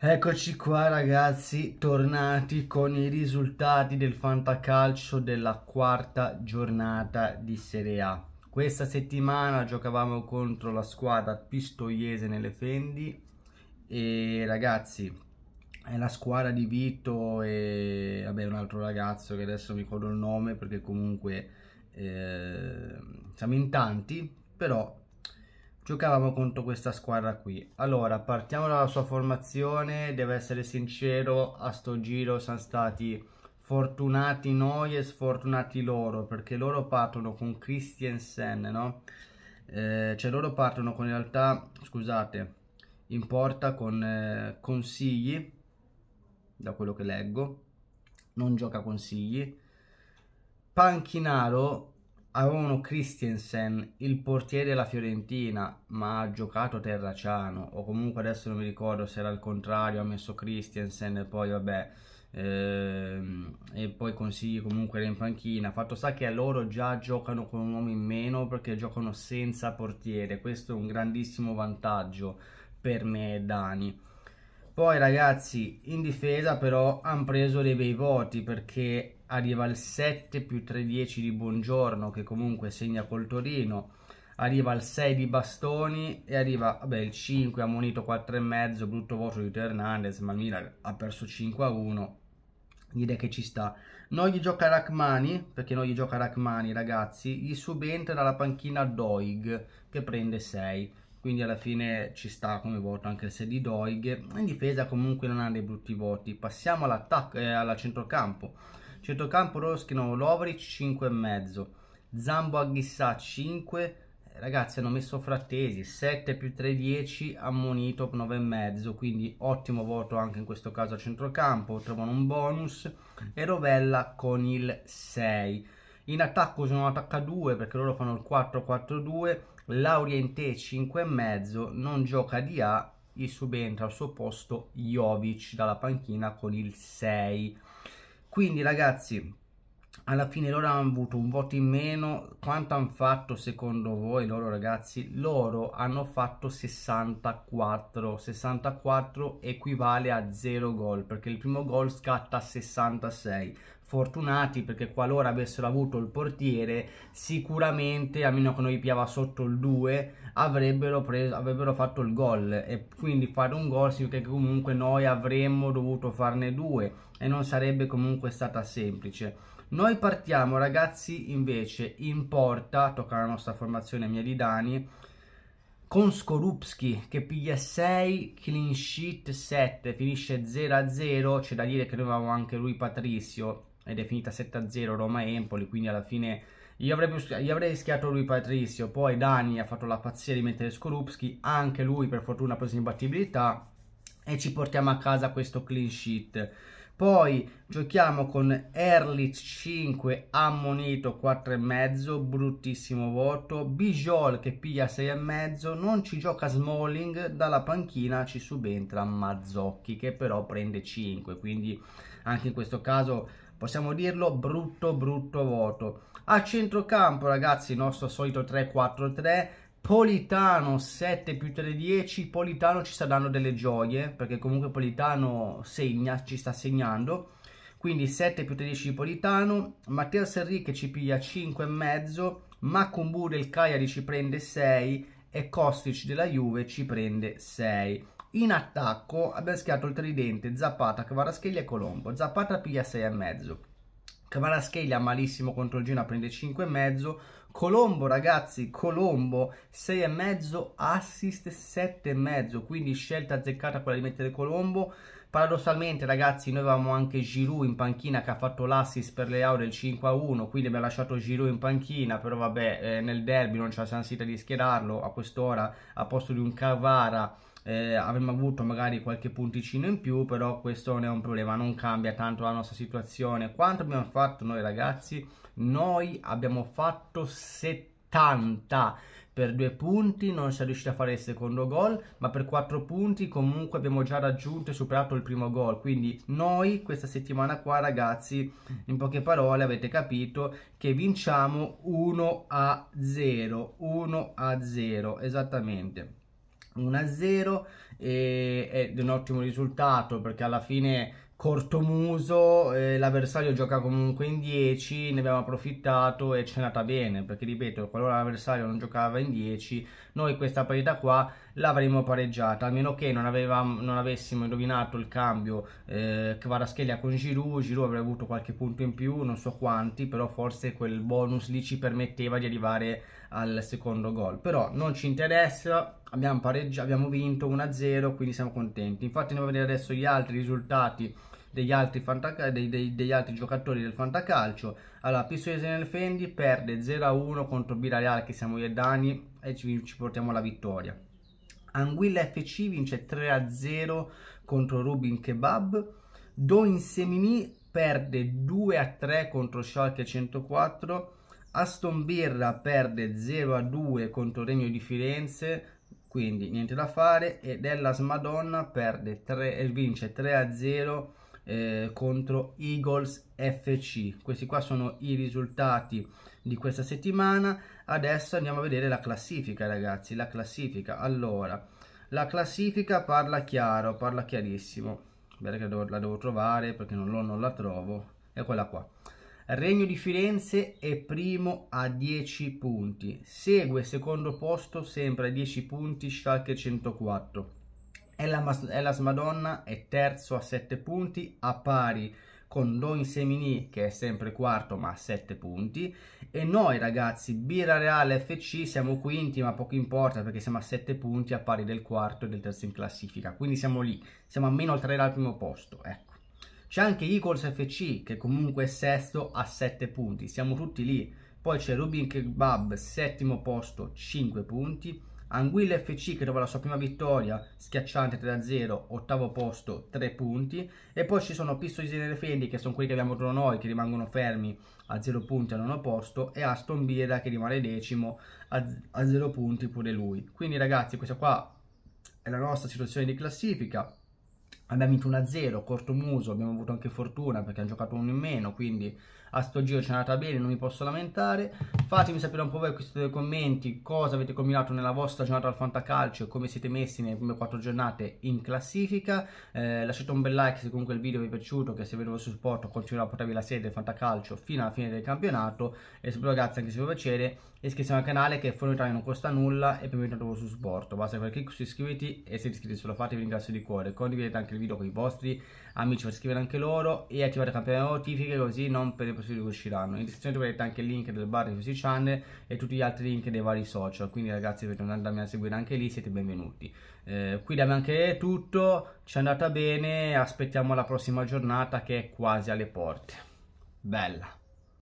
Eccoci qua ragazzi, tornati con i risultati del fantacalcio della quarta giornata di Serie A. Questa settimana giocavamo contro la squadra pistoiese nelle Fendi e ragazzi è la squadra di Vito e vabbè un altro ragazzo che adesso mi ricordo il nome perché comunque eh, siamo in tanti però giocavamo contro questa squadra qui. Allora, partiamo dalla sua formazione, deve essere sincero, a sto giro siamo stati fortunati noi e sfortunati loro, perché loro partono con Christiansen, no? Eh, cioè loro partono con in realtà, scusate, in porta con eh, consigli, da quello che leggo, non gioca consigli, Panchinaro avevano Christensen, il portiere della Fiorentina, ma ha giocato Terraciano, o comunque adesso non mi ricordo se era il contrario, ha messo Christensen e poi vabbè, ehm, e poi consigli comunque era in panchina. Fatto sta che loro già giocano con un uomo in meno perché giocano senza portiere, questo è un grandissimo vantaggio per me e Dani. Poi ragazzi, in difesa però hanno preso dei bei voti perché arriva al 7 più 3-10 di Buongiorno che comunque segna col Torino, arriva al 6 di Bastoni e arriva vabbè, il 5 ha munito 4,5, brutto voto di Hernandez, ma il Milan ha perso 5-1, a direi che ci sta. Non gli gioca Rachmani, perché non gli gioca Rachmani ragazzi, gli subentra dalla panchina Doig che prende 6 quindi alla fine ci sta come voto anche il 6 di Doig in difesa comunque non ha dei brutti voti passiamo all'attacco eh, alla centrocampo Centrocampo Roschino Lovric 5,5. Zambo Aghissà 5. Eh, ragazzi hanno messo Frattesi 7 più 3 10 ammonito 9,5 quindi ottimo voto anche in questo caso a centrocampo trovano un bonus e Rovella con il 6 in attacco sono attacca 2 perché loro fanno il 4-4-2 Lauriente 5,5 non gioca di A gli subentra al suo posto Jovic dalla panchina con il 6 quindi ragazzi alla fine loro hanno avuto un voto in meno quanto hanno fatto secondo voi loro ragazzi loro hanno fatto 64 64 equivale a 0 gol perché il primo gol scatta a 66 fortunati perché qualora avessero avuto il portiere sicuramente a meno che non gli piava sotto il 2 avrebbero, preso, avrebbero fatto il gol e quindi fare un gol significa che comunque noi avremmo dovuto farne due e non sarebbe comunque stata semplice noi partiamo ragazzi invece in porta tocca la nostra formazione mia di Dani con Skorupski che piglia 6, clean sheet 7, finisce 0-0, c'è da dire che noi avevamo anche lui Patrizio ed è finita 7-0 Roma-Empoli, quindi alla fine gli avrei, gli avrei rischiato lui Patrizio, poi Dani ha fatto la pazzia di mettere Skorupski, anche lui per fortuna ha preso imbattibilità e ci portiamo a casa questo clean sheet. Poi giochiamo con Erlich 5, ammonito 4,5, bruttissimo voto. Bijol che piglia 6,5, non ci gioca Smalling, dalla panchina ci subentra Mazzocchi che però prende 5, quindi anche in questo caso possiamo dirlo, brutto brutto voto. A centrocampo ragazzi il nostro solito 3-4-3, Politano 7 più 3 10, Politano ci sta dando delle gioie, perché comunque Politano segna, ci sta segnando, quindi 7 più 13 di Politano, Matteo Serri che ci piglia 5,5, Macumbu del Cagliari ci prende 6 e Kostic della Juve ci prende 6. In attacco abbiamo schiato il tridente Zappata, Cavarascheglia e Colombo. Zappata piglia 6,5. Cavarascheglia malissimo contro il Gino prende 5,5. Colombo ragazzi, Colombo 6,5, assist 7,5, quindi scelta azzeccata quella di mettere Colombo. Paradossalmente ragazzi noi avevamo anche Giroud in panchina che ha fatto l'assist per Leao del 5-1, quindi abbiamo lasciato Giroud in panchina, però vabbè eh, nel derby non c'è la sansita di schierarlo a quest'ora a posto di un Cavara eh, avremmo avuto magari qualche punticino in più, però questo non è un problema, non cambia tanto la nostra situazione. Quanto abbiamo fatto noi ragazzi? Noi abbiamo fatto 70 per due punti non si è riusciti a fare il secondo gol, ma per quattro punti comunque abbiamo già raggiunto e superato il primo gol. Quindi noi questa settimana qua ragazzi, in poche parole avete capito che vinciamo 1 a 0, 1 a 0 esattamente. 1-0 ed è un ottimo risultato perché alla fine cortomuso, eh, l'avversario gioca comunque in 10, ne abbiamo approfittato e ci è andata bene, perché ripeto, qualora l'avversario non giocava in 10, noi questa partita qua l'avremmo pareggiata, a meno che non, avevamo, non avessimo indovinato il cambio eh, Kvaratskhelia con Giroud, Giroud avrebbe avuto qualche punto in più, non so quanti, però forse quel bonus lì ci permetteva di arrivare al secondo gol, però non ci interessa, abbiamo, pareggi- abbiamo vinto 1-0, quindi siamo contenti. Infatti andiamo a vedere adesso gli altri risultati degli altri, fantac- dei, dei, degli altri giocatori del fantacalcio. Allora, Pistoiese nel Fendi perde 0-1 contro Villarreal che siamo io e Dani e ci, ci portiamo la vittoria. Anguilla FC vince 3-0 contro Rubin Kebab. Doin Semini perde 2-3 contro Schalke 104. Aston Birra perde 0-2 contro Regno di Firenze quindi niente da fare e Dellas Madonna perde 3, vince 3 a 0 eh, contro Eagles FC. Questi qua sono i risultati di questa settimana. Adesso andiamo a vedere la classifica, ragazzi. La classifica. Allora, la classifica parla chiaro, parla chiarissimo. Bene che la devo trovare perché non, lo, non la trovo. Eccola qua. Regno di Firenze è primo a 10 punti, segue secondo posto sempre a 10 punti Schalke 104, Elas, Elas Madonna è terzo a 7 punti, a pari con Loin Semini che è sempre quarto ma a 7 punti e noi ragazzi Bira Reale FC siamo quinti ma poco importa perché siamo a 7 punti a pari del quarto e del terzo in classifica quindi siamo lì, siamo a meno 3 dal primo posto ecco c'è anche Eagles FC che comunque è sesto a 7 punti siamo tutti lì poi c'è Rubin Kebab settimo posto 5 punti Anguilla FC che trova la sua prima vittoria schiacciante 3-0, ottavo posto, 3 punti. E poi ci sono Pistoiese e Fendi che sono quelli che abbiamo tra noi che rimangono fermi a 0 punti al nono posto e Aston Birra che rimane decimo a 0 punti pure lui. Quindi ragazzi questa qua è la nostra situazione di classifica. Abbiamo vinto 1-0, corto muso, abbiamo avuto anche fortuna perché hanno giocato uno in meno, quindi a sto giro ci è andata bene, non mi posso lamentare. Fatemi sapere un po' voi questo nei commenti cosa avete combinato nella vostra giornata al Fantacalcio e come siete messi nelle prime 4 giornate in classifica. Eh, lasciate un bel like se comunque il video vi è piaciuto, che se avete il vostro supporto continuerò a portarvi la serie del Fantacalcio fino alla fine del campionato. E soprattutto ragazzi anche se vi piacere iscrivetevi al canale che fondamentalmente non costa nulla e permette il vostro supporto. Basta fare clic su iscriviti e se iscrivete se lo fate vi ringrazio di cuore. Condividete anche il video con i vostri amici per scrivere anche loro e attivare la campanella delle notifiche così non per i prossimi che usciranno. In descrizione troverete anche il link del bar di questi channel e tutti gli altri link dei vari social, quindi ragazzi potete andarmi a seguire anche lì, siete benvenuti. Eh, qui da me anche tutto, ci è andata bene, aspettiamo la prossima giornata che è quasi alle porte. Bella!